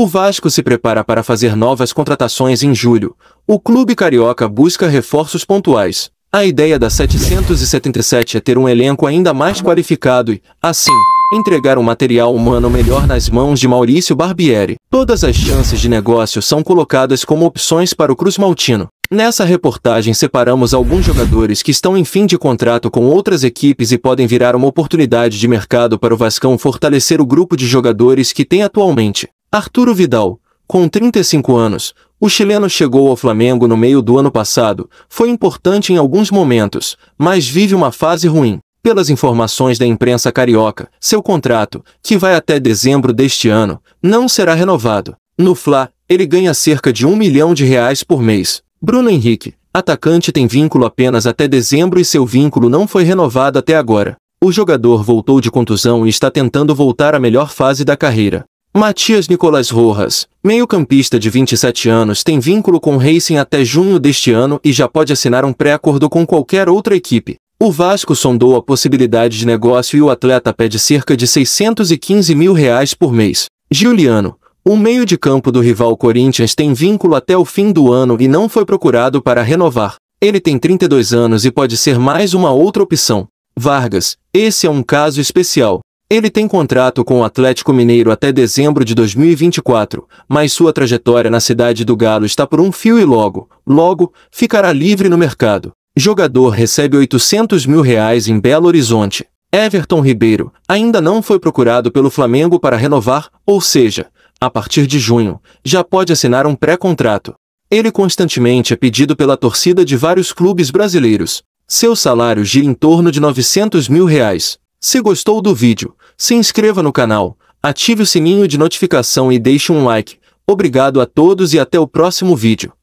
O Vasco se prepara para fazer novas contratações em julho. O clube carioca busca reforços pontuais. A ideia da 777 é ter um elenco ainda mais qualificado e, assim, entregar um material humano melhor nas mãos de Maurício Barbieri. Todas as chances de negócio são colocadas como opções para o Cruz Maltino. Nessa reportagem separamos alguns jogadores que estão em fim de contrato com outras equipes e podem virar uma oportunidade de mercado para o Vascão fortalecer o grupo de jogadores que tem atualmente. Arturo Vidal, com 35 anos, o chileno chegou ao Flamengo no meio do ano passado, foi importante em alguns momentos, mas vive uma fase ruim. Pelas informações da imprensa carioca, seu contrato, que vai até dezembro deste ano, não será renovado. No Fla, ele ganha cerca de um milhão de reais por mês. Bruno Henrique, atacante tem vínculo apenas até dezembro e seu vínculo não foi renovado até agora. O jogador voltou de contusão e está tentando voltar à melhor fase da carreira. Matias Nicolas Rojas, meio-campista de 27 anos, tem vínculo com o Racing até junho deste ano e já pode assinar um pré-acordo com qualquer outra equipe. O Vasco sondou a possibilidade de negócio e o atleta pede cerca de 615 mil reais por mês. Giuliano, o meio de campo do rival Corinthians tem vínculo até o fim do ano e não foi procurado para renovar. Ele tem 32 anos e pode ser mais uma outra opção. Vargas, esse é um caso especial. Ele tem contrato com o Atlético Mineiro até dezembro de 2024, mas sua trajetória na cidade do Galo está por um fio e logo, logo, ficará livre no mercado. Jogador recebe 800 mil reais em Belo Horizonte. Everton Ribeiro ainda não foi procurado pelo Flamengo para renovar, ou seja, a partir de junho, já pode assinar um pré-contrato. Ele constantemente é pedido pela torcida de vários clubes brasileiros. Seu salário gira em torno de 900 mil reais. Se gostou do vídeo, se inscreva no canal, ative o sininho de notificação e deixe um like. Obrigado a todos e até o próximo vídeo.